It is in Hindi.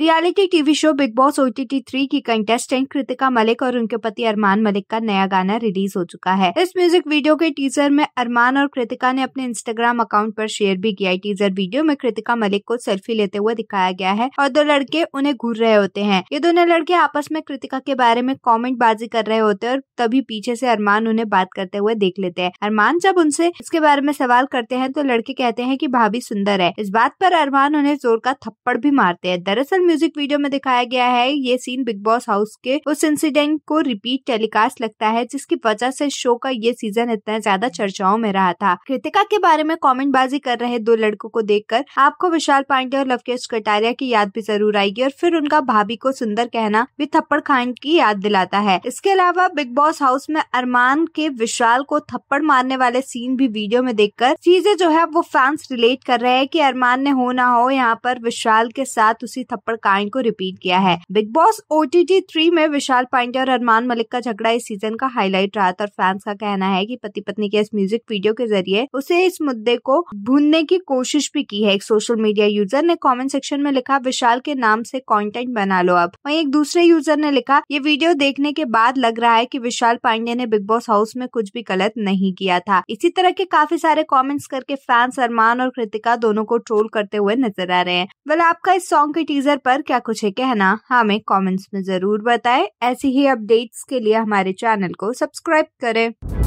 reality TV show Bigg Boss O T three की कंटेस्टेंट कृतिका मलिक और उनके पति अरमान मलिक का नया गाना रिलीज हो चुका है इस म्यूजिक वीडियो के टीजर में अरमान और कृतिका ने अपने इंस्टाग्राम अकाउंट पर शेयर भी किया टीजर वीडियो में कृतिका मलिक को सेल्फी लेते हुए दिखाया गया है और दो लड़के उन्हें घूर रहे होते हैं ये दोनों लड़के आपस में कृतिका के बारे में कॉमेंट बाजी कर रहे होते हैं और तभी पीछे से अरमान उन्हें बात करते हुए देख लेते हैं अरमान जब उनसे इसके बारे में सवाल करते हैं तो लड़के कहते हैं की भाभी सुंदर है इस बात पर अरमान उन्हें जोर का थप्पड़ भी मारते हैं दरअसल म्यूजिक वीडियो में दिखाया गया है ये सीन बिग बॉस हाउस के उस इंसिडेंट को रिपीट टेलीकास्ट लगता है जिसकी वजह से शो का ये सीजन इतना ज्यादा चर्चाओं में रहा था कृतिका के बारे में कॉमेंट बाजी कर रहे दो लड़कों को देखकर आपको विशाल पांडे और लवकेश कटारिया की याद भी जरूर आएगी और फिर उनका भाभी को सुंदर कहना भी थप्पड़ खान की याद दिलाता है इसके अलावा बिग बॉस हाउस में अरमान के विशाल को थप्पड़ मारने वाले सीन भी वीडियो में देखकर चीजें जो है वो फैंस रिलेट कर रहे हैं कि अरमान ने हो ना हो यहाँ पर विशाल के साथ उसी थप्पड़ पर कायन को रिपीट किया है बिग बॉस ओ टी में विशाल पांडे और अरमान मलिक का झगड़ा इस सीजन का हाईलाइट रहा था और फैंस का कहना है की पति पत्नी के इस म्यूजिक वीडियो के जरिए उसे इस मुद्दे को भूनने की कोशिश भी की है एक सोशल मीडिया यूजर ने कॉमेंट सेक्शन में लिखा विशाल के नाम से कॉन्टेंट बना लो अब वही एक दूसरे यूजर ने लिखा ये वीडियो देखने के बाद लग रहा है कि विशाल पांडे ने बिग बॉस हाउस में कुछ भी गलत नहीं किया था इसी तरह के काफी सारे कमेंट्स करके फैंस अरमान और कृतिका दोनों को ट्रोल करते हुए नजर आ रहे हैं वेल आपका इस सॉन्ग के टीजर पर क्या कुछ है कहना हमें कमेंट्स में ज़रूर बताएं ऐसी ही अपडेट्स के लिए हमारे चैनल को सब्सक्राइब करें